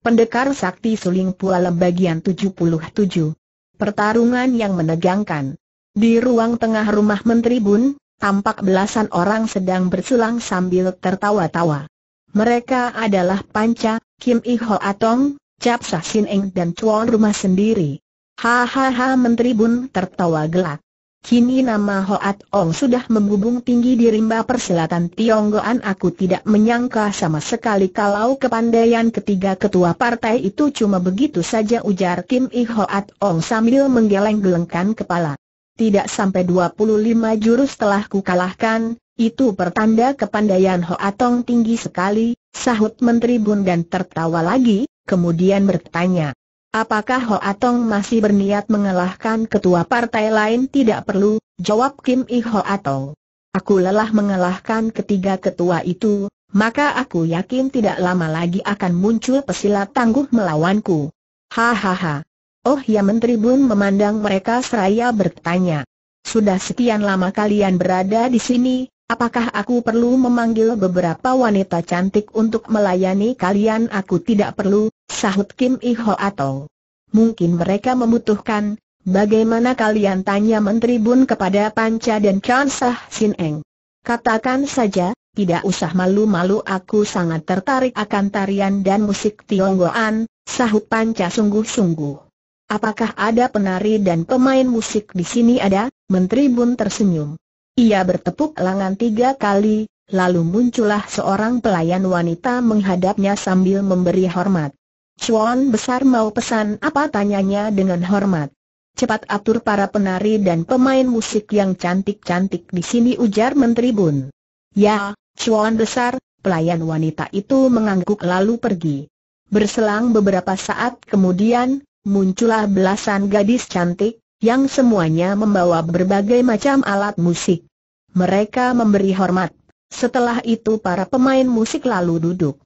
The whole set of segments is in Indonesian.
Pendekar Sakti Suling Pualem bagian 77. Pertarungan yang menegangkan. Di ruang tengah rumah Menteri Bun, tampak belasan orang sedang berselang sambil tertawa-tawa. Mereka adalah Panca, Kim Iho, Atong, Cap Sin Eng dan Chuan rumah sendiri. Hahaha Menteri Bun tertawa gelak. Kini nama Hoat Ong sudah menghubung tinggi di rimba persilatan Tionggoan Aku tidak menyangka sama sekali kalau kepandaian ketiga ketua partai itu cuma begitu saja ujar Kim I Hoat Ong sambil menggeleng-gelengkan kepala Tidak sampai 25 jurus telah kukalahkan, itu pertanda kepandaian Hoat Ong tinggi sekali, sahut Menteri Bun dan tertawa lagi, kemudian bertanya Apakah Ho Atong masih berniat mengalahkan ketua partai lain tidak perlu, jawab Kim I Ho Atong. Aku lelah mengalahkan ketiga ketua itu, maka aku yakin tidak lama lagi akan muncul pesilat tangguh melawanku. Hahaha. Oh ya Menteri Bun memandang mereka seraya bertanya. Sudah sekian lama kalian berada di sini, Apakah aku perlu memanggil beberapa wanita cantik untuk melayani kalian? Aku tidak perlu, Sahut Kim Iho atau mungkin mereka membutuhkan, bagaimana kalian tanya Menteri Bun kepada Panca dan Chan Sah Sin Eng. Katakan saja, tidak usah malu-malu aku sangat tertarik akan tarian dan musik Tionggoan, sahut Panca sungguh-sungguh. Apakah ada penari dan pemain musik di sini ada? Menteri Bun tersenyum. Ia bertepuk lengan tiga kali, lalu muncullah seorang pelayan wanita menghadapnya sambil memberi hormat. Chuan besar mau pesan apa tanyanya dengan hormat. Cepat atur para penari dan pemain musik yang cantik-cantik di sini ujar Menteri Bun. Ya, Chuan besar, pelayan wanita itu mengangguk lalu pergi. Berselang beberapa saat kemudian, muncullah belasan gadis cantik, yang semuanya membawa berbagai macam alat musik. Mereka memberi hormat. Setelah itu para pemain musik lalu duduk.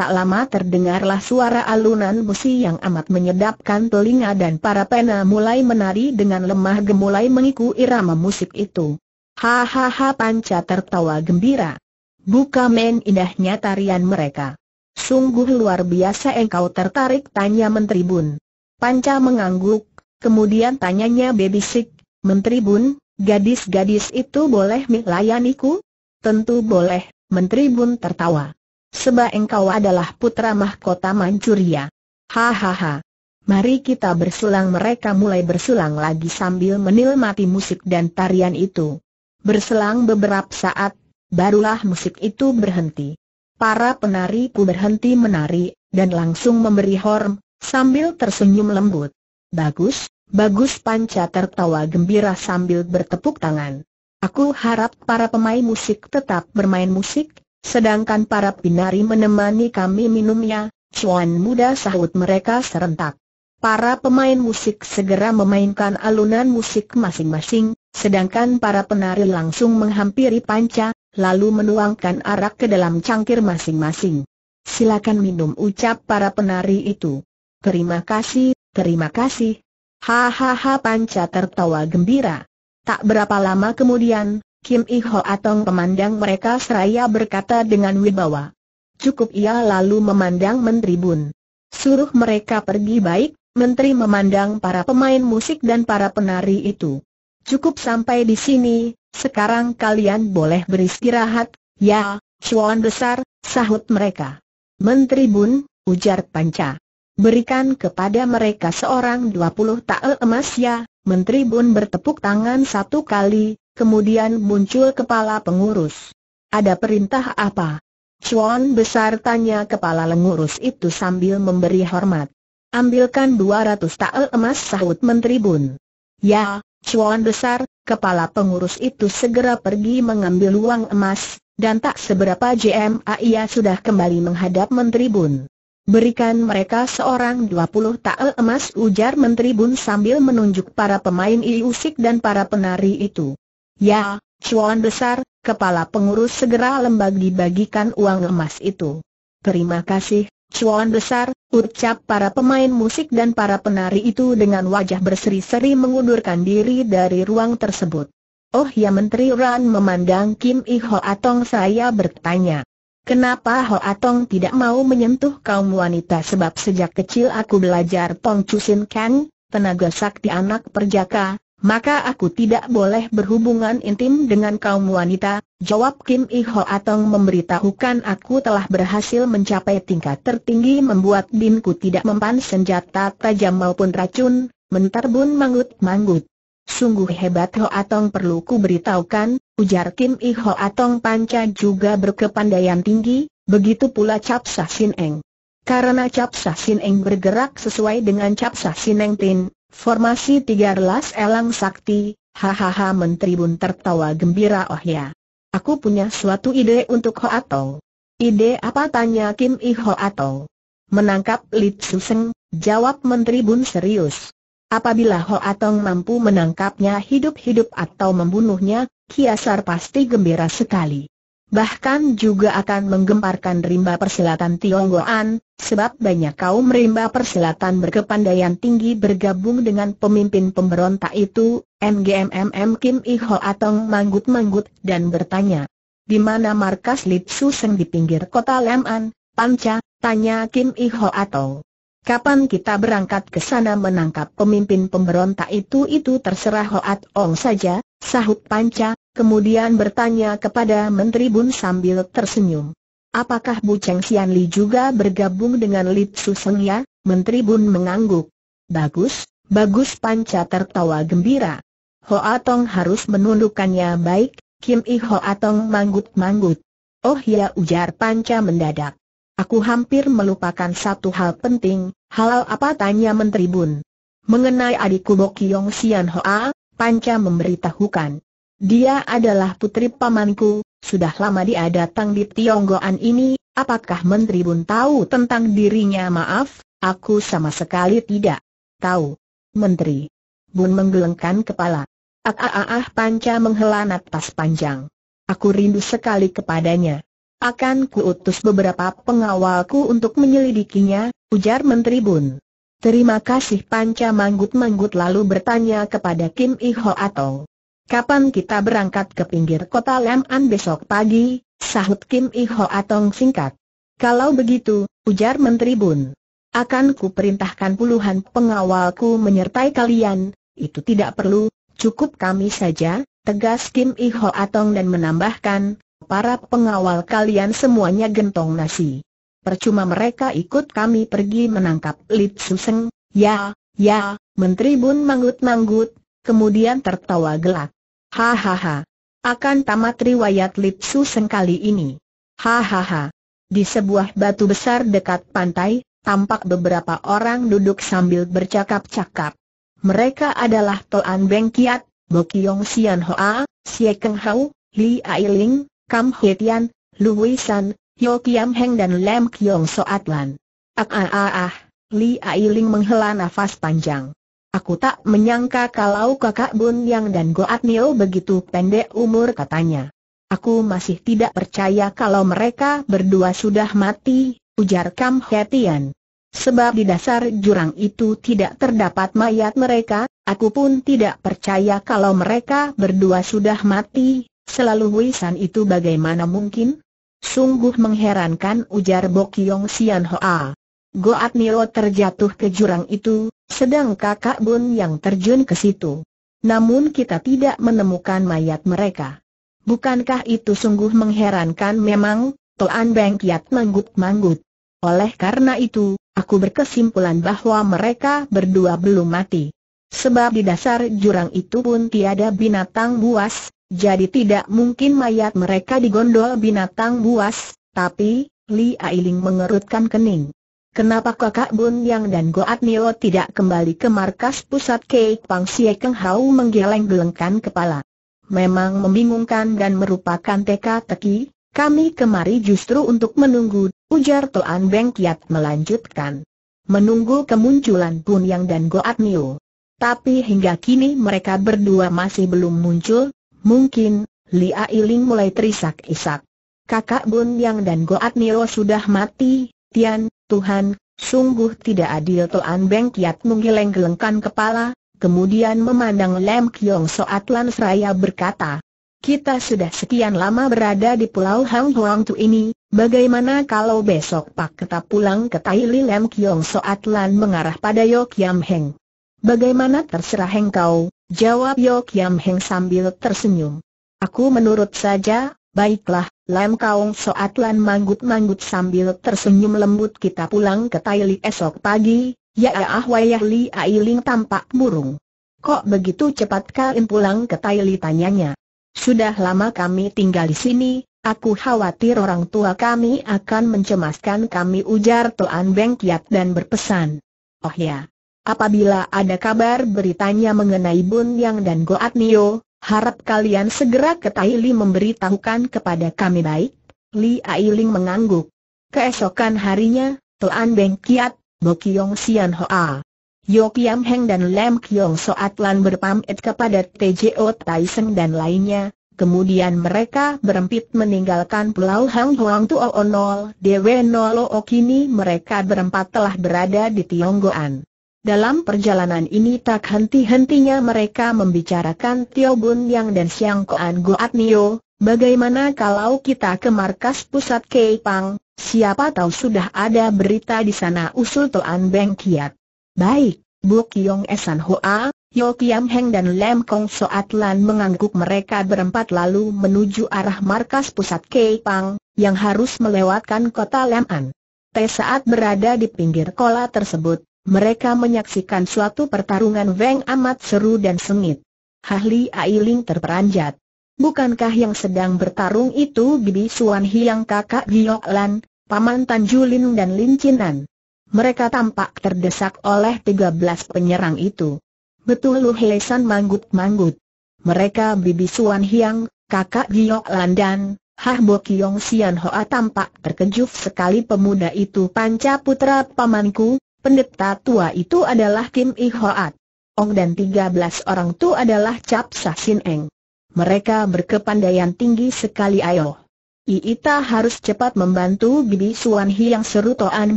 Tak lama terdengarlah suara alunan busi yang amat menyedapkan telinga dan para pena mulai menari dengan lemah gemulai mengiku irama musik itu. Hahaha panca tertawa gembira. Buka men indahnya tarian mereka. Sungguh luar biasa engkau tertarik tanya Menteri Bun. Panca mengangguk, kemudian tanyanya bebisik, Menteri Bun, gadis-gadis itu boleh melayaniku? Tentu boleh, Menteri Bun tertawa. Sebab engkau adalah putra mahkota Manchuria. Hahaha. Mari kita bersulang mereka mulai bersulang lagi sambil menilmati musik dan tarian itu. Berselang beberapa saat, barulah musik itu berhenti. Para penari ku berhenti menari, dan langsung memberi horm, sambil tersenyum lembut. Bagus, bagus panca tertawa gembira sambil bertepuk tangan. Aku harap para pemain musik tetap bermain musik, Sedangkan para pinari menemani kami minumnya, cuan muda sahut mereka serentak. Para pemain musik segera memainkan alunan musik masing-masing, sedangkan para penari langsung menghampiri panca, lalu menuangkan arak ke dalam cangkir masing-masing. Silakan minum ucap para penari itu. Terima kasih, terima kasih. Hahaha panca tertawa gembira. Tak berapa lama kemudian, Kim Iho Atong memandang mereka seraya berkata dengan wibawa. Cukup ia lalu memandang Menteri Bun. Suruh mereka pergi baik, Menteri memandang para pemain musik dan para penari itu. Cukup sampai di sini, sekarang kalian boleh beristirahat, ya, cuan besar, sahut mereka. Menteri Bun, ujar Panca. Berikan kepada mereka seorang dua puluh tael emas ya, Menteri Bun bertepuk tangan satu kali, kemudian muncul kepala pengurus. Ada perintah apa? Chuan besar tanya kepala pengurus itu sambil memberi hormat. Ambilkan 200 tael emas sahut Menteri Bun. Ya, Chuan besar, kepala pengurus itu segera pergi mengambil uang emas, dan tak seberapa JMA ia sudah kembali menghadap Menteri Bun. Berikan mereka seorang 20 tael emas ujar Menteri Bun sambil menunjuk para pemain iusik dan para penari itu. Ya, Cuan besar, kepala pengurus segera lembag dibagikan uang emas itu. Terima kasih, Cuan besar, ucap para pemain musik dan para penari itu dengan wajah berseri-seri mengundurkan diri dari ruang tersebut. Oh ya Menteri Ran memandang Kim I Ho Atong saya bertanya. Kenapa Ho Atong tidak mau menyentuh kaum wanita sebab sejak kecil aku belajar Tong Chusin Kang, tenaga sakti anak perjaka, maka aku tidak boleh berhubungan intim dengan kaum wanita, jawab Kim I Atong memberitahukan aku telah berhasil mencapai tingkat tertinggi membuat binku tidak mempan senjata tajam maupun racun, mentarbun manggut-manggut. Sungguh hebat Ho Atong perlu ku beritahukan, ujar Kim I Atong Panca juga berkepandaian tinggi, begitu pula capsa Sah Sin Eng. Karena capsa Sah Sin Eng bergerak sesuai dengan capsa Sah Sin Eng Tin, Formasi tiga 13 elang sakti, hahaha Menteri Bun tertawa gembira oh ya. Aku punya suatu ide untuk Ho Atong. Ide apa tanya Kim I Ho Atong? Menangkap Lit Tzu Seng, jawab Bun serius. Apabila Ho Atong mampu menangkapnya hidup-hidup atau membunuhnya, Kiasar pasti gembira sekali bahkan juga akan menggemparkan rimba persilatan Tionggoan, sebab banyak kaum rimba persilatan berkepandaian tinggi bergabung dengan pemimpin pemberontak itu, MGMMM Kim Iho Atong manggut-manggut dan bertanya, di mana markas Lipsu Seng di pinggir kota Leman, Panca, tanya Kim Iho Atong. Kapan kita berangkat ke sana menangkap pemimpin pemberontak itu itu terserah Hoat Ong saja, sahut Panca, kemudian bertanya kepada Menteri Bun sambil tersenyum. Apakah Bu Cheng Xian Li juga bergabung dengan Lip Su Seng ya? Menteri Bun mengangguk. Bagus, bagus Panca tertawa gembira. Hoat Ong harus menundukkannya baik, Kim I Hoat Ong manggut-manggut. Oh ya ujar Panca mendadak. Aku hampir melupakan satu hal penting, hal apa tanya Menteri Bun. Mengenai adikku Bokyong Sian Hoa, Panca memberitahukan. Dia adalah putri pamanku, sudah lama dia datang di Tionggoan ini, apakah Menteri Bun tahu tentang dirinya maaf, aku sama sekali tidak tahu. Menteri Bun menggelengkan kepala. Ah ah ah, ah Panca menghela nafas panjang. Aku rindu sekali kepadanya. Akan kuutus beberapa pengawalku untuk menyelidikinya, ujar Menteri Bun. Terima kasih Panca manggut-manggut lalu bertanya kepada Kim Iho Atong. Kapan kita berangkat ke pinggir kota Lem'an besok pagi, sahut Kim Iho Atong singkat. Kalau begitu, ujar Menteri Bun. Akan perintahkan puluhan pengawalku menyertai kalian, itu tidak perlu, cukup kami saja, tegas Kim Iho Atong dan menambahkan, para pengawal kalian semuanya gentong nasi. Percuma mereka ikut kami pergi menangkap Lip Suseng, ya, ya, Menteri Bun manggut-manggut, kemudian tertawa gelak. Hahaha. Akan tamat riwayat Lip Suseng kali ini. Hahaha. Di sebuah batu besar dekat pantai, tampak beberapa orang duduk sambil bercakap-cakap. Mereka adalah Toan Beng Kiat, Bokiong Sian Hoa, Xie Keng Hau, Li Ailing, Kam Hee Tian, Lu Wei San, Yo Kiam Heng dan Lam Kiong Soat Lan. Ah ah ah ah, Li Ailing menghela nafas panjang. Aku tak menyangka kalau kakak Bun Yang dan Goat Nio begitu pendek umur katanya. Aku masih tidak percaya kalau mereka berdua sudah mati, ujar Kam Hee Tian. Sebab di dasar jurang itu tidak terdapat mayat mereka, aku pun tidak percaya kalau mereka berdua sudah mati, Selalu Huisan itu bagaimana mungkin? Sungguh mengherankan ujar Bokyong Sian Hoa. Goat Niro terjatuh ke jurang itu, sedang kakak Bun yang terjun ke situ. Namun kita tidak menemukan mayat mereka. Bukankah itu sungguh mengherankan memang, Toan Beng Kiat manggut-manggut. Oleh karena itu, aku berkesimpulan bahwa mereka berdua belum mati. Sebab di dasar jurang itu pun tiada binatang buas, jadi tidak mungkin mayat mereka digondol binatang buas, tapi, Li Ailing mengerutkan kening. Kenapa kakak Bun Yang dan Goat Nio tidak kembali ke markas pusat Kek Pang Sie Keng Hau menggeleng-gelengkan kepala? Memang membingungkan dan merupakan teka-teki, kami kemari justru untuk menunggu, ujar Toan Beng Kiat melanjutkan. Menunggu kemunculan Bun Yang dan Goat Nio. Tapi hingga kini mereka berdua masih belum muncul, Mungkin, Li Ailing mulai terisak-isak. Kakak Bun Yang dan Goat Niro sudah mati, Tian, Tuhan, sungguh tidak adil Toan Beng Kiat menggeleng-gelengkan kepala, kemudian memandang Lem Kiong Soat Lan Seraya berkata, kita sudah sekian lama berada di Pulau Hang Huang Tu ini, bagaimana kalau besok Pak Keta pulang ke Taili Lem Kiong Soat Lan mengarah pada Yok Yam Heng? Bagaimana terserah engkau, Jawab Yok Yam Heng sambil tersenyum. Aku menurut saja, baiklah, Lam Kaung Soat Lan manggut-manggut sambil tersenyum lembut kita pulang ke Li esok pagi, ya ah wayah Li Ailing tampak murung. Kok begitu cepat kalian pulang ke Li tanyanya? Sudah lama kami tinggal di sini, Aku khawatir orang tua kami akan mencemaskan kami ujar Tuan Beng Kiat dan berpesan. Oh ya, apabila ada kabar beritanya mengenai Bun Yang dan Goat Nio, harap kalian segera ke Tai Li memberitahukan kepada kami baik. Li Ailing mengangguk. Keesokan harinya, Tuan Beng Kiat, Bokiong Sian Hoa. Yo Kiam Heng dan Lam Kiong Soatlan berpamit kepada TJO Seng dan lainnya, kemudian mereka berempit meninggalkan Pulau Hang Huang Tuo Nol, Dewe Nolo Okini mereka berempat telah berada di Tionggoan. Dalam perjalanan ini tak henti-hentinya mereka membicarakan Tio Bun Yang dan Siang Koan Goat Nio, bagaimana kalau kita ke markas pusat Keipang, siapa tahu sudah ada berita di sana usul Toan Beng Kiat. Baik, Bu Kiong Esan Hoa, Yo Kiam Heng dan Lem Kong Soat Lan mengangguk mereka berempat lalu menuju arah markas pusat Keipang, yang harus melewatkan kota An. Teh saat berada di pinggir kola tersebut, mereka menyaksikan suatu pertarungan Weng amat seru dan sengit. Ai Ailing terperanjat. Bukankah yang sedang bertarung itu Bibi Suan Hiang kakak Giyok Lan, Paman Tan Julin dan Lin Chinan? Mereka tampak terdesak oleh 13 penyerang itu. Betul Lu San manggut-manggut. Mereka Bibi Suan Hiang, kakak Giyok Lan dan Hah Bo Kiong Sian Hoa tampak terkejut sekali pemuda itu panca putra pamanku, Pendeta tua itu adalah Kim I Hoat. Ong dan 13 orang itu adalah Cap Sin Eng. Mereka berkepandaian tinggi sekali ayo. Iita harus cepat membantu Bibi Suan Hiang seru Toan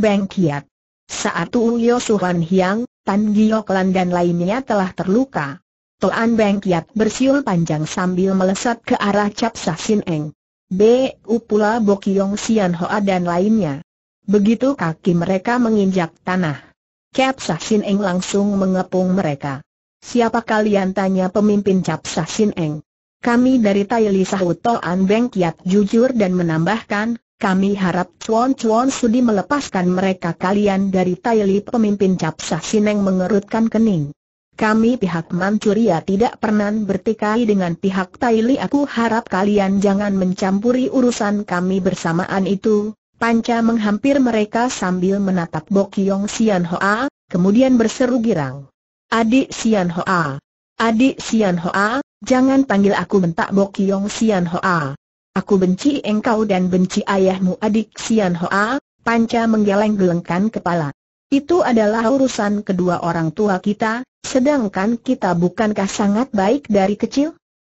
Beng Kiat. Saat Uyo Suan Hiang, Tan Giok Lan dan lainnya telah terluka. Toan Beng Kiat bersiul panjang sambil melesat ke arah Cap Sin Eng. B, Bu pula Kiong Sian Hoa dan lainnya. Begitu kaki mereka menginjak tanah. Capsah Sin Eng langsung mengepung mereka. Siapa kalian tanya pemimpin Capsah Sin Eng? Kami dari Taili Sahuto An Beng Kiat jujur dan menambahkan, kami harap Chuan Chuan Sudi melepaskan mereka kalian dari Taili pemimpin Capsah Sin Eng mengerutkan kening. Kami pihak Mancuria tidak pernah bertikai dengan pihak Taili Aku harap kalian jangan mencampuri urusan kami bersamaan itu Panca menghampir mereka sambil menatap Bokyong Sian Hoa, kemudian berseru girang. Adik Sian Hoa! Adik Sian Hoa, jangan panggil aku bentak Bokyong Sian Hoa. Aku benci engkau dan benci ayahmu adik Sian Hoa, Panca menggeleng-gelengkan kepala. Itu adalah urusan kedua orang tua kita, sedangkan kita bukankah sangat baik dari kecil?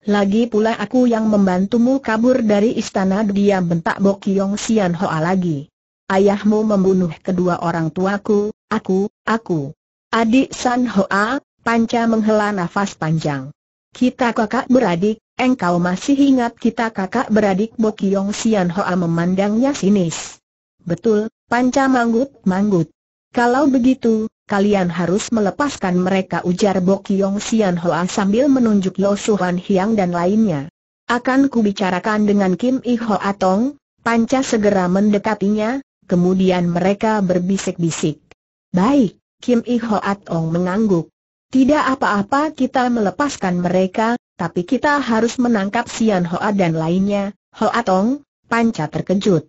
Lagi pula aku yang membantumu kabur dari istana dia bentak Bok Yong Sian Hoa lagi. Ayahmu membunuh kedua orang tuaku, aku, aku. Adik San Hoa, Panca menghela nafas panjang. Kita kakak beradik, engkau masih ingat kita kakak beradik Yong Sian Hoa memandangnya sinis. Betul, Panca manggut-manggut. Kalau begitu, kalian harus melepaskan mereka ujar Bok Yong Sian Hoa sambil menunjuk Lo Suhan Hiang dan lainnya. Akan kubicarakan dengan Kim I Hoa Tong, Panca segera mendekatinya, kemudian mereka berbisik-bisik. Baik, Kim I Hoa Tong mengangguk. Tidak apa-apa kita melepaskan mereka, tapi kita harus menangkap Sian Hoa dan lainnya, Hoa Tong, Panca terkejut.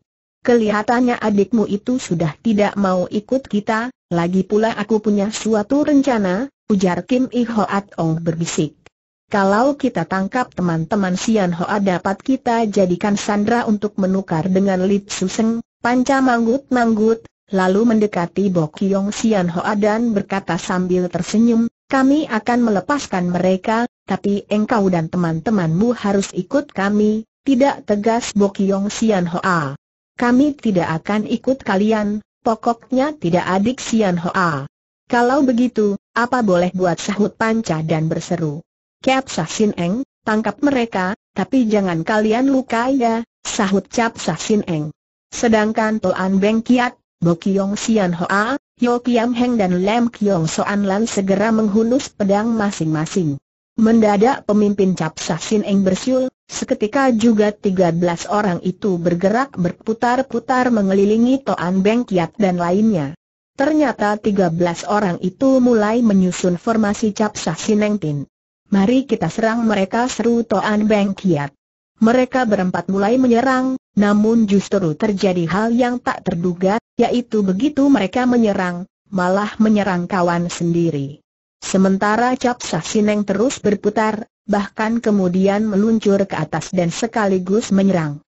Kelihatannya adikmu itu sudah tidak mau ikut kita, lagi pula aku punya suatu rencana, ujar Kim I Hoat Ong berbisik. Kalau kita tangkap teman-teman Sian Hoa dapat kita jadikan sandra untuk menukar dengan Lit Suseng, panca manggut-manggut, lalu mendekati Yong Sian Hoa dan berkata sambil tersenyum, kami akan melepaskan mereka, tapi engkau dan teman-temanmu harus ikut kami, tidak tegas Yong Sian Hoa. Kami tidak akan ikut kalian, pokoknya tidak adik Sian Hoa. Kalau begitu, apa boleh buat sahut panca dan berseru. Cap Sasin Eng, tangkap mereka, tapi jangan kalian lukai ya, sahut Cap Sasin Eng. Sedangkan Toan Beng Kiat, Bo Kiong Sian Hoa, Yo Kiam Heng dan Lem Kiong Soan Lan segera menghunus pedang masing-masing. Mendadak pemimpin capsa Sin Eng bersiul, seketika juga 13 orang itu bergerak berputar-putar mengelilingi Toan Beng Kiat dan lainnya. Ternyata 13 orang itu mulai menyusun formasi capsa Sin Eng Tin. Mari kita serang mereka seru Toan Beng Kiat. Mereka berempat mulai menyerang, namun justru terjadi hal yang tak terduga, yaitu begitu mereka menyerang, malah menyerang kawan sendiri. Sementara cap Sasineng terus berputar, bahkan kemudian meluncur ke atas dan sekaligus menyerang.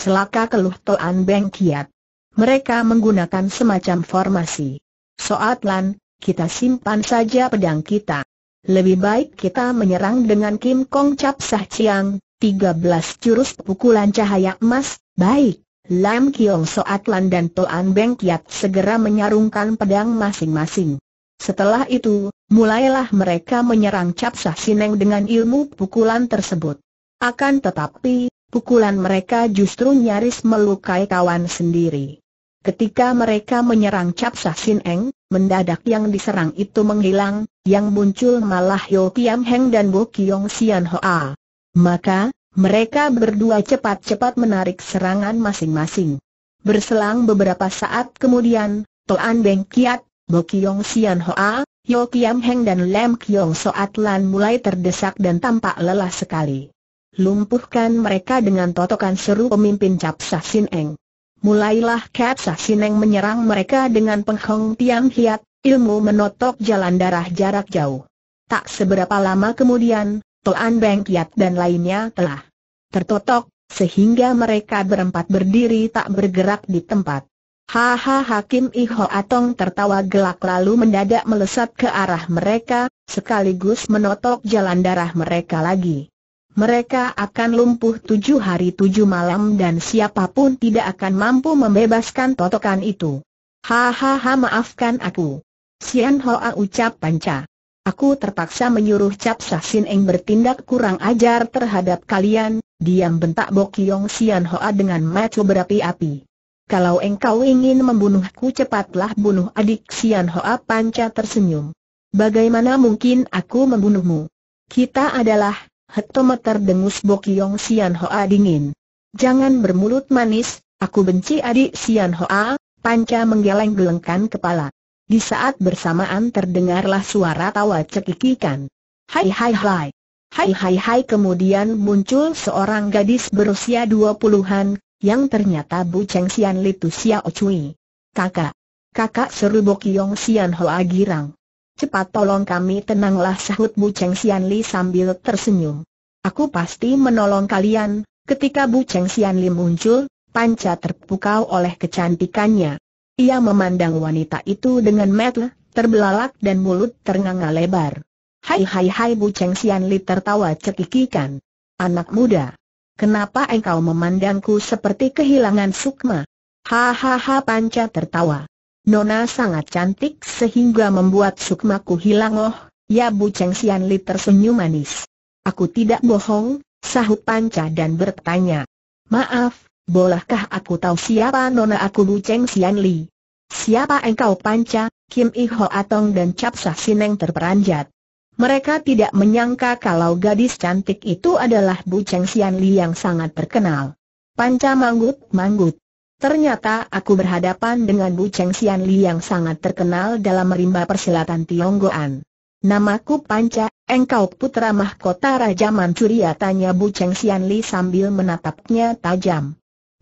Celaka keluh Toan Beng Kiat. Mereka menggunakan semacam formasi. Soatlan, kita simpan saja pedang kita. Lebih baik kita menyerang dengan Kim Kong Cap Sah Chiang, 13 jurus pukulan cahaya emas, baik. Lam Kiong Soatlan dan Toan Beng Kiat segera menyarungkan pedang masing-masing. Setelah itu, Mulailah mereka menyerang Capsah Sineng dengan ilmu pukulan tersebut. Akan tetapi, pukulan mereka justru nyaris melukai kawan sendiri. Ketika mereka menyerang Capsah Sineng, mendadak yang diserang itu menghilang, yang muncul malah Yo Kiam Heng dan Bo Kiong Sian Hoa. Maka, mereka berdua cepat-cepat menarik serangan masing-masing. Berselang beberapa saat kemudian, Toan Beng Kiat, Bo Kiong Sian Hoa, Yo Kiam Heng dan Lam Kiong Soat Lan mulai terdesak dan tampak lelah sekali. Lumpuhkan mereka dengan totokan seru pemimpin Cap Sah Sin Eng. Mulailah Cap Sah Sin Eng menyerang mereka dengan penghong tiang hiat, ilmu menotok jalan darah jarak jauh. Tak seberapa lama kemudian, Toan Beng Kiat dan lainnya telah tertotok, sehingga mereka berempat berdiri tak bergerak di tempat. Haha Hakim Iho Atong tertawa gelak lalu mendadak melesat ke arah mereka, sekaligus menotok jalan darah mereka lagi. Mereka akan lumpuh tujuh hari tujuh malam dan siapapun tidak akan mampu membebaskan totokan itu. Hahaha maafkan aku. Sian Hoa ucap panca. Aku terpaksa menyuruh Cap Sasin Eng bertindak kurang ajar terhadap kalian, diam bentak Bokyong Sian Hoa dengan macu berapi-api kalau engkau ingin membunuhku cepatlah bunuh adik Sian Hoa Panca tersenyum. Bagaimana mungkin aku membunuhmu? Kita adalah, hetometer dengus Bokyong Sian Hoa dingin. Jangan bermulut manis, aku benci adik Sian Hoa, Panca menggeleng-gelengkan kepala. Di saat bersamaan terdengarlah suara tawa cekikikan. Hai hai hai. Hai hai hai kemudian muncul seorang gadis berusia dua puluhan, yang ternyata Bu Cheng Sian Litu Xiao Cui. Kakak. Kakak seru Bo Kiong Sian Hoa Girang. Cepat tolong kami tenanglah sahut Bu Cheng Sian Li sambil tersenyum. Aku pasti menolong kalian, ketika Bu Cheng Sian Li muncul, panca terpukau oleh kecantikannya. Ia memandang wanita itu dengan metel, terbelalak dan mulut ternganga lebar. Hai hai hai Bu Cheng Sian Li tertawa cekikikan. Anak muda. Kenapa engkau memandangku seperti kehilangan sukma? Hahaha Panca tertawa. Nona sangat cantik sehingga membuat sukmaku hilang oh, ya Bu Cheng Sian tersenyum manis. Aku tidak bohong, sahut Panca dan bertanya. Maaf, bolehkah aku tahu siapa Nona aku Bu Cheng Sian Siapa engkau Panca, Kim Iho Atong dan Cap Sineng terperanjat. Mereka tidak menyangka kalau gadis cantik itu adalah Bu Cheng Xian Li yang sangat terkenal. Panca manggut-manggut. Ternyata aku berhadapan dengan Bu Cheng Xian Li yang sangat terkenal dalam merimba persilatan Tionggoan. Namaku Panca, engkau putra mahkota Raja Manchuria tanya Bu Cheng Xian Li sambil menatapnya tajam.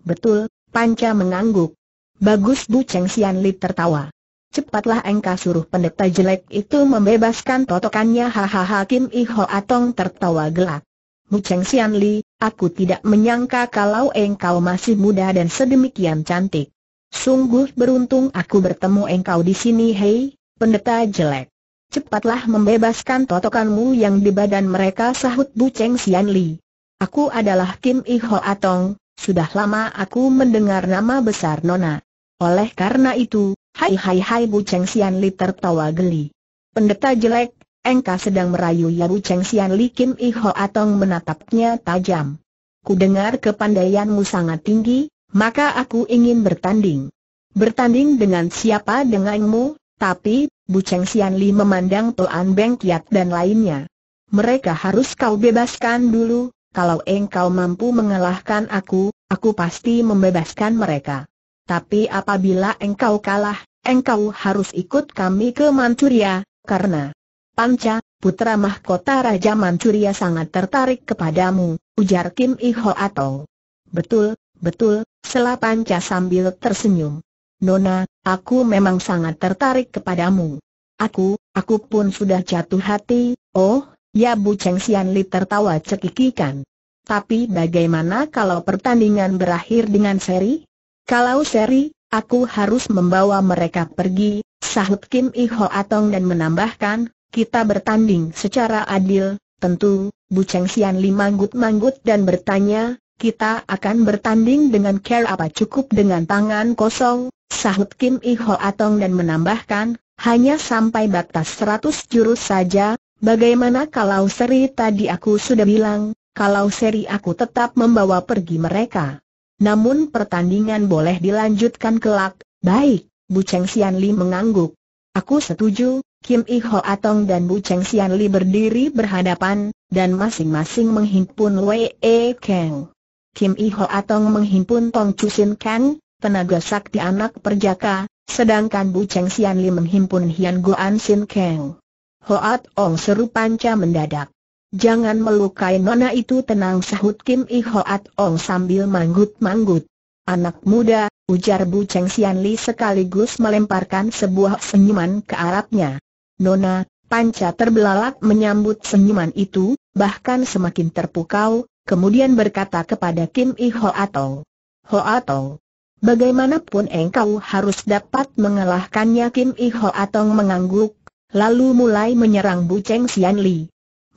Betul, Panca mengangguk. Bagus Bu Cheng Xian Li tertawa. Cepatlah engkau suruh pendeta jelek itu membebaskan totokannya hahaha Kim Iho Atong tertawa gelak. Mu Cheng Sian Li, aku tidak menyangka kalau engkau masih muda dan sedemikian cantik. Sungguh beruntung aku bertemu engkau di sini hei, pendeta jelek. Cepatlah membebaskan totokanmu yang di badan mereka sahut Bu Cheng Sian Li. Aku adalah Kim Iho Atong, sudah lama aku mendengar nama besar Nona. Oleh karena itu, Hai hai hai Bu Cheng Sian Li tertawa geli. Pendeta jelek, engkau sedang merayu ya Bu Cheng Sian Li Kim I Ho Atong menatapnya tajam. Ku dengar kepandaianmu sangat tinggi, maka aku ingin bertanding. Bertanding dengan siapa denganmu, tapi, Bu Cheng Sian Li memandang Tuan Beng Kiat dan lainnya. Mereka harus kau bebaskan dulu, kalau engkau mampu mengalahkan aku, aku pasti membebaskan mereka. Tapi apabila engkau kalah, engkau harus ikut kami ke Manchuria, karena Panca, putra mahkota Raja Manchuria sangat tertarik kepadamu, ujar Kim Iho atau Betul, betul, selah Panca sambil tersenyum. Nona, aku memang sangat tertarik kepadamu. Aku, aku pun sudah jatuh hati, oh, ya Bu Cheng Xianli tertawa cekikikan. Tapi bagaimana kalau pertandingan berakhir dengan seri? Kalau seri, Aku harus membawa mereka pergi, sahut Kim Iho Atong dan menambahkan, kita bertanding secara adil, tentu, Bu Cheng Sian Li manggut-manggut dan bertanya, kita akan bertanding dengan care apa cukup dengan tangan kosong, sahut Kim Iho Atong dan menambahkan, hanya sampai batas 100 jurus saja, bagaimana kalau seri tadi aku sudah bilang, kalau seri aku tetap membawa pergi mereka. Namun pertandingan boleh dilanjutkan kelak, baik, Bu Cheng Xian Li mengangguk. Aku setuju, Kim I Ho Atong dan Bu Cheng Xian Li berdiri berhadapan, dan masing-masing menghimpun Wei E Kang. Kim I Ho Atong menghimpun Tong Chusin Kang, tenaga sakti anak perjaka, sedangkan Bu Cheng Xian Li menghimpun Hian Guan Sin Kang. Hoat Ong seru panca mendadak. Jangan melukai nona itu tenang sahut Kim I Hoat Ong sambil manggut-manggut. Anak muda, ujar Bu Cheng Sian Li sekaligus melemparkan sebuah senyuman ke arahnya. Nona, panca terbelalak menyambut senyuman itu, bahkan semakin terpukau, kemudian berkata kepada Kim I Hoat Ong. Hoat Ong, bagaimanapun engkau harus dapat mengalahkannya Kim I Hoat Ong mengangguk, lalu mulai menyerang Bu Cheng Sian Li.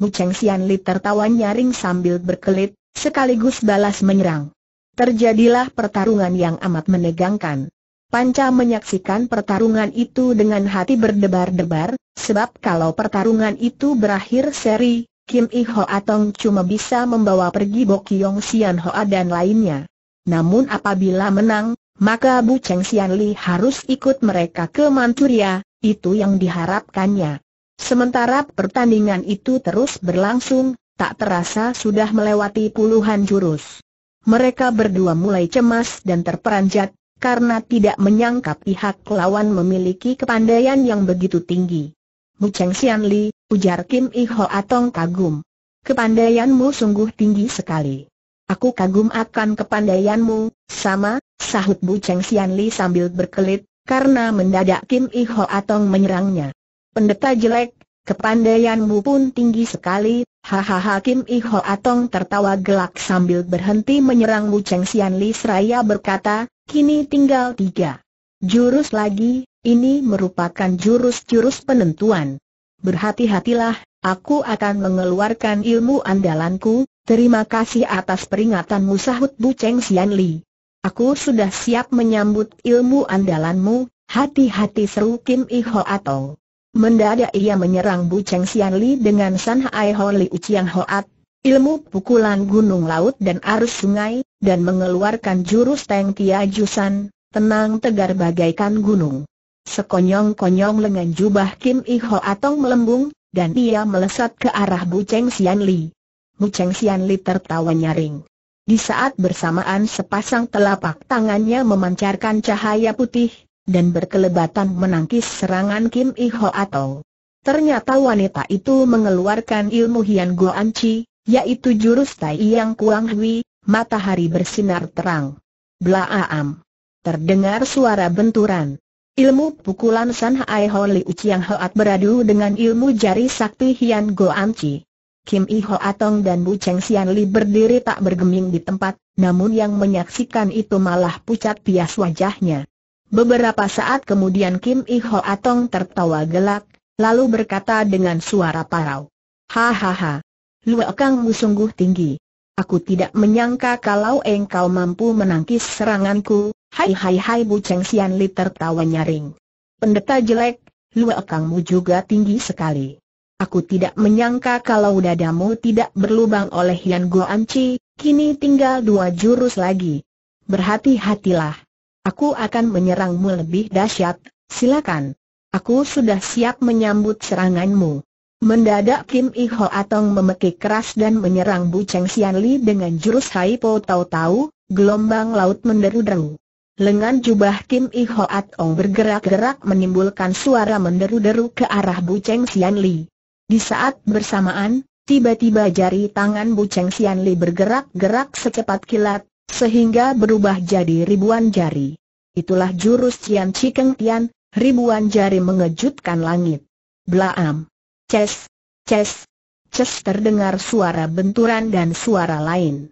Bu Cheng Sian Li tertawa nyaring sambil berkelit, sekaligus balas menyerang. Terjadilah pertarungan yang amat menegangkan. Panca menyaksikan pertarungan itu dengan hati berdebar-debar, sebab kalau pertarungan itu berakhir seri, Kim I Ho Atong cuma bisa membawa pergi Kiong Sian Hoa dan lainnya. Namun apabila menang, maka Bu Cheng Sian Li harus ikut mereka ke Manchuria, itu yang diharapkannya. Sementara pertandingan itu terus berlangsung, tak terasa sudah melewati puluhan jurus. Mereka berdua mulai cemas dan terperanjat, karena tidak menyangka pihak lawan memiliki kepandaian yang begitu tinggi. Mu Cheng Xian Li, ujar Kim I Ho Atong kagum. Kepandaianmu sungguh tinggi sekali. Aku kagum akan kepandaianmu, sama, sahut Bu Cheng Xian Li sambil berkelit, karena mendadak Kim I Ho Atong menyerangnya pendeta jelek, kepandaianmu pun tinggi sekali, hahaha Kim Iho Atong tertawa gelak sambil berhenti menyerang Wu Cheng Sian Li Seraya berkata, kini tinggal tiga. Jurus lagi, ini merupakan jurus-jurus penentuan. Berhati-hatilah, aku akan mengeluarkan ilmu andalanku, terima kasih atas peringatanmu sahut Bu Cheng Sian Li. Aku sudah siap menyambut ilmu andalanmu, hati-hati seru Kim Iho Atong. Mendadak ia menyerang Bu Cheng Sian Li dengan San Hai Ho Li Uciang Hoat, ilmu pukulan gunung laut dan arus sungai, dan mengeluarkan jurus Teng Tia Jusan, tenang tegar bagaikan gunung. Sekonyong-konyong lengan jubah Kim I Ho Atong melembung, dan ia melesat ke arah Bu Cheng Sian Li. Bu Cheng Sian Li tertawa nyaring. Di saat bersamaan sepasang telapak tangannya memancarkan cahaya putih, dan berkelebatan menangkis serangan Kim Iho atau. Ternyata wanita itu mengeluarkan ilmu Hian Goan Chi, yaitu jurus Tai Yang Kuang Hui, matahari bersinar terang. Blaam. Terdengar suara benturan. Ilmu pukulan San Hai Ho Li Hoat beradu dengan ilmu jari sakti Hian Goan Chi. Kim Iho Atong dan Bu Cheng Sian Li berdiri tak bergeming di tempat, namun yang menyaksikan itu malah pucat pias wajahnya. Beberapa saat kemudian Kim Iho Atong tertawa gelak, lalu berkata dengan suara parau. Hahaha. Luakangmu sungguh tinggi. Aku tidak menyangka kalau engkau mampu menangkis seranganku. Hai hai hai Bu Cheng Sian Li tertawa nyaring. Pendeta jelek, luakangmu juga tinggi sekali. Aku tidak menyangka kalau dadamu tidak berlubang oleh Yan Anci, kini tinggal dua jurus lagi. Berhati-hatilah. Aku akan menyerangmu lebih dahsyat, silakan. Aku sudah siap menyambut seranganmu. Mendadak Kim Iho Atong memekik keras dan menyerang Bu Cheng Xian Li dengan jurus Hai Po Tahu-Tahu, gelombang laut menderu-deru. Lengan jubah Kim Iho Atong bergerak-gerak menimbulkan suara menderu-deru ke arah Bu Cheng Xian Li. Di saat bersamaan, tiba-tiba jari tangan Bu Cheng Xian Li bergerak-gerak secepat kilat, sehingga berubah jadi ribuan jari. Itulah jurus Cian Cikeng Tian, ribuan jari mengejutkan langit. Blaam. Ces, ces, ces terdengar suara benturan dan suara lain.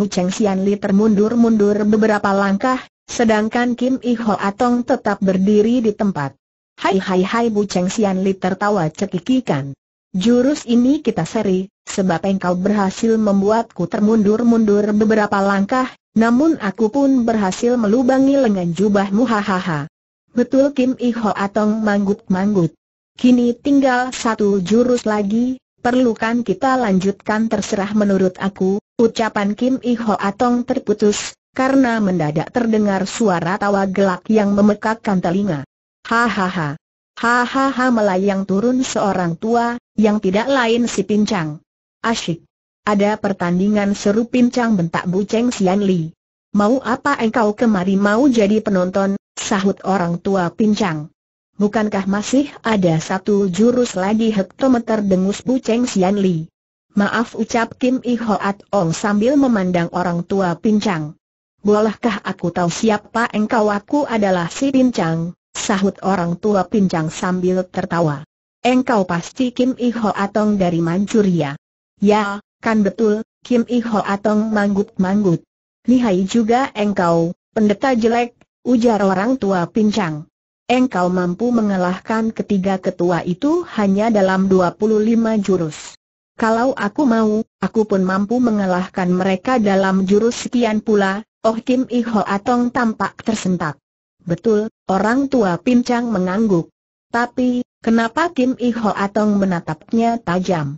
Cheng Sian Li termundur-mundur beberapa langkah, sedangkan Kim Iho Atong tetap berdiri di tempat. Hai hai hai Bu Cheng Sian Li tertawa cekikikan. Jurus ini kita seri, sebab engkau berhasil membuatku termundur-mundur beberapa langkah, namun aku pun berhasil melubangi lengan jubahmu hahaha. Betul Kim Iho Atong manggut-manggut. Kini tinggal satu jurus lagi, perlukan kita lanjutkan terserah menurut aku, ucapan Kim Iho Atong terputus, karena mendadak terdengar suara tawa gelak yang memekakkan telinga. Hahaha. Hahaha melayang turun seorang tua, yang tidak lain si Pincang. Asyik. Ada pertandingan seru Pincang bentak Bu Cheng Sian Li. Mau apa engkau kemari mau jadi penonton, sahut orang tua Pincang. Bukankah masih ada satu jurus lagi hektometer dengus Bu Cheng Sian Li? Maaf ucap Kim I At Ong sambil memandang orang tua Pincang. Bolehkah aku tahu siapa engkau aku adalah si Pincang, sahut orang tua pincang sambil tertawa. Engkau pasti Kim Iho Ho Atong dari Manchuria. Ya, kan betul, Kim Iho Ho Atong manggut-manggut. Lihai juga engkau, pendeta jelek, ujar orang tua pincang. Engkau mampu mengalahkan ketiga ketua itu hanya dalam 25 jurus. Kalau aku mau, aku pun mampu mengalahkan mereka dalam jurus sekian pula, Oh Kim Iho Ho Atong tampak tersentak. Betul, orang tua pincang mengangguk. Tapi, Kenapa Kim Iho Atong menatapnya tajam?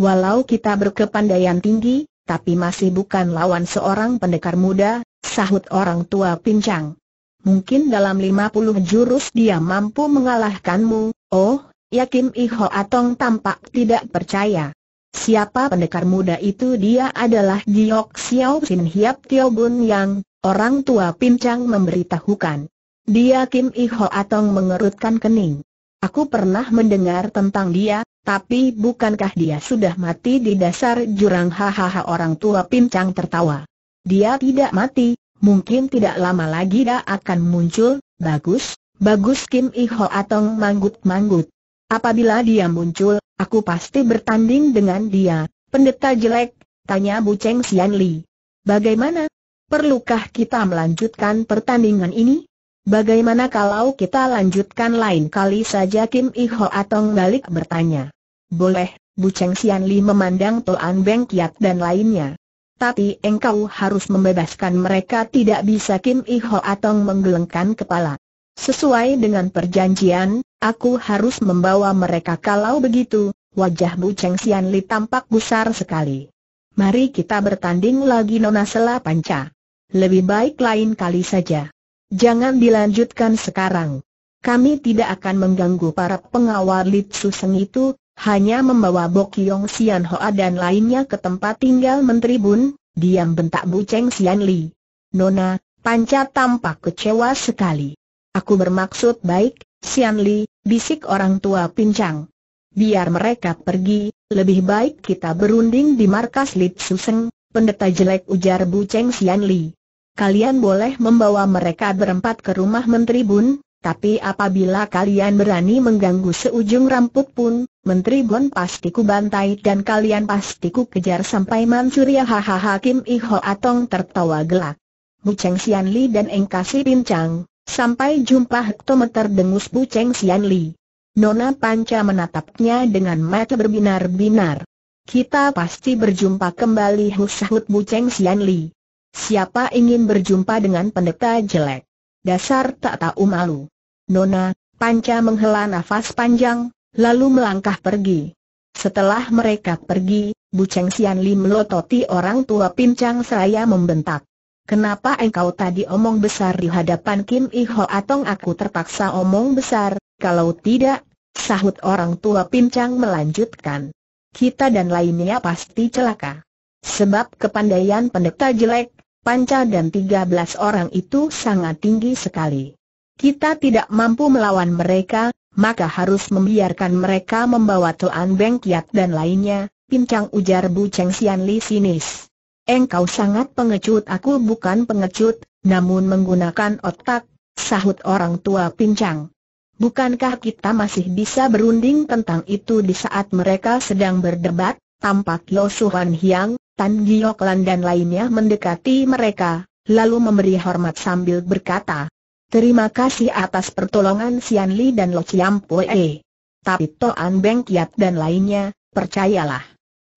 Walau kita berkepandaian tinggi, tapi masih bukan lawan seorang pendekar muda, sahut orang tua pincang. Mungkin dalam 50 jurus dia mampu mengalahkanmu, oh, ya Kim Iho Atong tampak tidak percaya. Siapa pendekar muda itu dia adalah Giyok Xiao Sin Hiap Tio Bun Yang, orang tua pincang memberitahukan. Dia Kim Iho Atong mengerutkan kening. Aku pernah mendengar tentang dia, tapi bukankah dia sudah mati di dasar jurang hahaha orang tua pincang tertawa. Dia tidak mati, mungkin tidak lama lagi dia akan muncul, bagus, bagus Kim Iho atau manggut-manggut. Apabila dia muncul, aku pasti bertanding dengan dia, pendeta jelek, tanya Bu Cheng Xian Li. Bagaimana? Perlukah kita melanjutkan pertandingan ini? Bagaimana kalau kita lanjutkan lain kali saja Kim Iho atau Atong balik bertanya. Boleh, Bu Cheng Sian Li memandang Toan Beng Kiat dan lainnya. Tapi engkau harus membebaskan mereka tidak bisa Kim Iho atau Atong menggelengkan kepala. Sesuai dengan perjanjian, aku harus membawa mereka kalau begitu, wajah Bu Cheng Sian Li tampak besar sekali. Mari kita bertanding lagi Nona Sela Panca. Lebih baik lain kali saja. Jangan dilanjutkan sekarang. Kami tidak akan mengganggu para pengawal Lipsu Seng itu, hanya membawa Bokyong Sian Hoa dan lainnya ke tempat tinggal Menteri Bun, diam bentak Bu Cheng Sian Li. Nona, Panca tampak kecewa sekali. Aku bermaksud baik, Sian Li, bisik orang tua pincang. Biar mereka pergi, lebih baik kita berunding di markas Lipsu Seng. pendeta jelek ujar Bu Cheng Sian Li kalian boleh membawa mereka berempat ke rumah Menteri Bun, tapi apabila kalian berani mengganggu seujung rampuk pun, Menteri Bun pasti ku bantai dan kalian pasti ku kejar sampai ya hahaha Kim Iho Atong tertawa gelak. Bu Cheng Sian Li dan Eng Kasi pincang, sampai jumpa hektometer dengus Bu Cheng Sian Li. Nona Panca menatapnya dengan mata berbinar-binar. Kita pasti berjumpa kembali husahut Bu Cheng Sian Li. Siapa ingin berjumpa dengan pendeta jelek? Dasar tak tahu malu. Nona, Panca menghela nafas panjang, lalu melangkah pergi. Setelah mereka pergi, Bu Cheng Sian Li melototi orang tua pincang seraya membentak. Kenapa engkau tadi omong besar di hadapan Kim Iho Ho atau aku terpaksa omong besar, kalau tidak, sahut orang tua pincang melanjutkan. Kita dan lainnya pasti celaka. Sebab kepandaian pendeta jelek, panca dan 13 orang itu sangat tinggi sekali. Kita tidak mampu melawan mereka, maka harus membiarkan mereka membawa tuan Beng Kiat dan lainnya, pincang ujar Bu Cheng Sian Li sinis. Engkau sangat pengecut aku bukan pengecut, namun menggunakan otak, sahut orang tua pincang. Bukankah kita masih bisa berunding tentang itu di saat mereka sedang berdebat? Tampak Yosuhan Hiang, Tan Gioklan dan lainnya mendekati mereka, lalu memberi hormat sambil berkata, Terima kasih atas pertolongan Sian Li dan Lo Chiam Pue. Tapi Toan Beng Kiat dan lainnya, percayalah.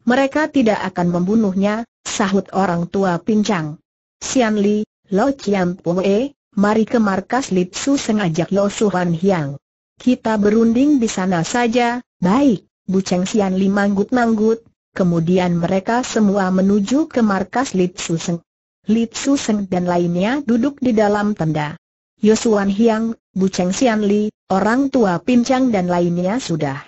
Mereka tidak akan membunuhnya, sahut orang tua pincang. Sian Li, Lo Chiam Pue, mari ke markas Litsu sengajak Lo Suhan Hiang. Kita berunding di sana saja, baik, Bu Cheng Sian Li manggut-manggut, Kemudian mereka semua menuju ke markas Lip Seng. Lip Seng dan lainnya duduk di dalam tenda. Yosuan Hiang, Bu Cheng Sian Li, orang tua pincang dan lainnya sudah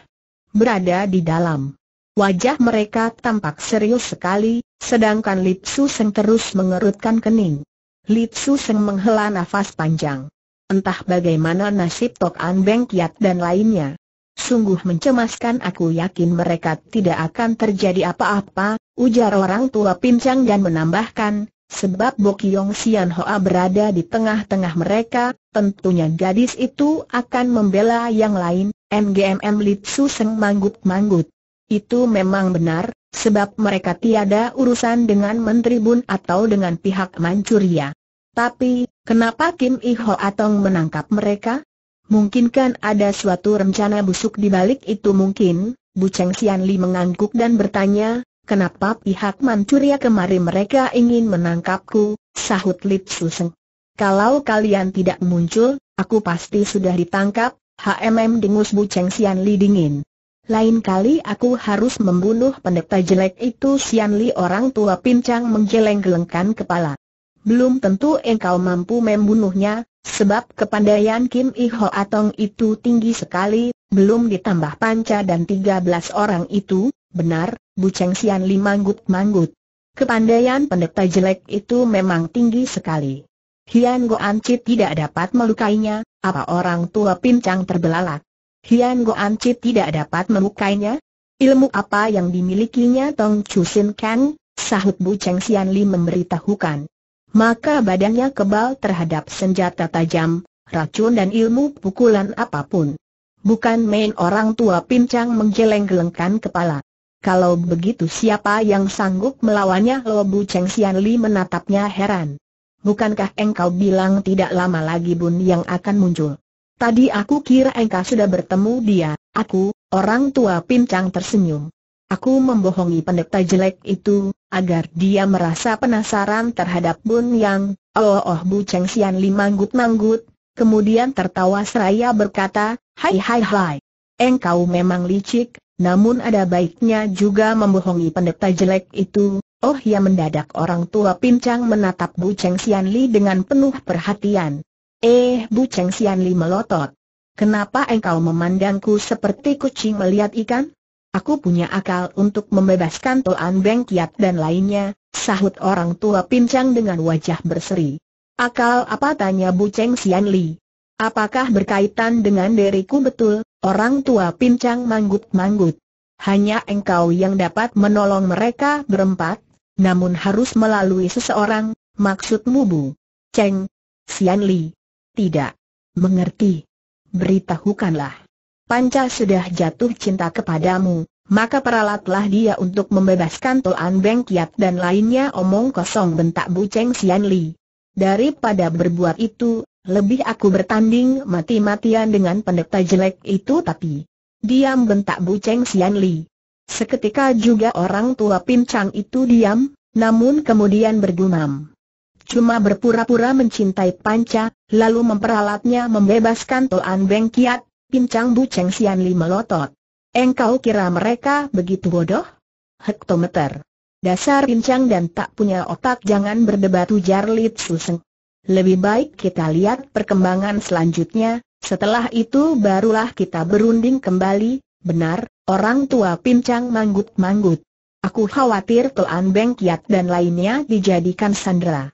berada di dalam. Wajah mereka tampak serius sekali, sedangkan Lip Seng terus mengerutkan kening. Lip Seng menghela nafas panjang. Entah bagaimana nasib Tok An Beng Kiat dan lainnya. Sungguh mencemaskan aku yakin mereka tidak akan terjadi apa-apa, ujar orang tua pincang dan menambahkan, sebab Bokyong Sian Hoa berada di tengah-tengah mereka, tentunya gadis itu akan membela yang lain, MGMM Litsu Seng manggut-manggut. Itu memang benar, sebab mereka tiada urusan dengan Menteri Bun atau dengan pihak Manchuria. Tapi, kenapa Kim Iho Atong menangkap mereka? Mungkinkan ada suatu rencana busuk di balik itu mungkin? Bu Cheng Xian Li mengangguk dan bertanya, kenapa pihak Manchuria kemari mereka ingin menangkapku, sahut Lip Suseng. Kalau kalian tidak muncul, aku pasti sudah ditangkap, HMM dengus Bu Cheng Xian Li dingin. Lain kali aku harus membunuh pendeta jelek itu Sian Li orang tua pincang menggeleng-gelengkan kepala belum tentu engkau mampu membunuhnya, sebab kepandaian Kim Iho Atong itu tinggi sekali, belum ditambah panca dan 13 orang itu, benar, Bu Cheng Sian manggut-manggut. Kepandaian pendeta jelek itu memang tinggi sekali. Hian Goan Chit tidak dapat melukainya, apa orang tua pincang terbelalak. Hian Goan Chit tidak dapat melukainya? Ilmu apa yang dimilikinya Tong Chusin Kang? Sahut Bu Cheng Sian Li memberitahukan maka badannya kebal terhadap senjata tajam, racun dan ilmu pukulan apapun. Bukan main orang tua pincang menggeleng-gelengkan kepala. Kalau begitu siapa yang sanggup melawannya Lobu Cheng Sian Li menatapnya heran. Bukankah engkau bilang tidak lama lagi Bun yang akan muncul? Tadi aku kira engkau sudah bertemu dia, aku, orang tua pincang tersenyum. Aku membohongi pendeta jelek itu, agar dia merasa penasaran terhadap Bun Yang. Oh oh Bu Cheng Xian Li manggut-manggut, kemudian tertawa seraya berkata, Hai hai hai, engkau memang licik, namun ada baiknya juga membohongi pendeta jelek itu. Oh ya mendadak orang tua pincang menatap Bu Cheng Xian Li dengan penuh perhatian. Eh Bu Cheng Xian Li melotot. Kenapa engkau memandangku seperti kucing melihat ikan? Aku punya akal untuk membebaskan Toan Beng Kiat dan lainnya, sahut orang tua pincang dengan wajah berseri. Akal apa tanya Bu Cheng Xianli. Li? Apakah berkaitan dengan diriku betul? Orang tua pincang manggut-manggut. Hanya engkau yang dapat menolong mereka berempat, namun harus melalui seseorang, maksudmu Bu? Cheng Xianli? Li. Tidak. Mengerti. Beritahukanlah. Panca sudah jatuh cinta kepadamu, maka peralatlah dia untuk membebaskan Toan Beng Kiat dan lainnya omong kosong bentak Bu Cheng Sian Li. Daripada berbuat itu, lebih aku bertanding mati-matian dengan pendeta jelek itu tapi... Diam bentak Bu Cheng Sian Li. Seketika juga orang tua pincang itu diam, namun kemudian bergumam. Cuma berpura-pura mencintai panca, lalu memperalatnya membebaskan Toan Beng Kiat, pincang Bu Cheng Sian Li melotot. Engkau kira mereka begitu bodoh? Hektometer. Dasar pincang dan tak punya otak jangan berdebat ujar Lit Suseng. Lebih baik kita lihat perkembangan selanjutnya, setelah itu barulah kita berunding kembali, benar, orang tua pincang manggut-manggut. Aku khawatir Tuan Beng Kiat dan lainnya dijadikan sandera.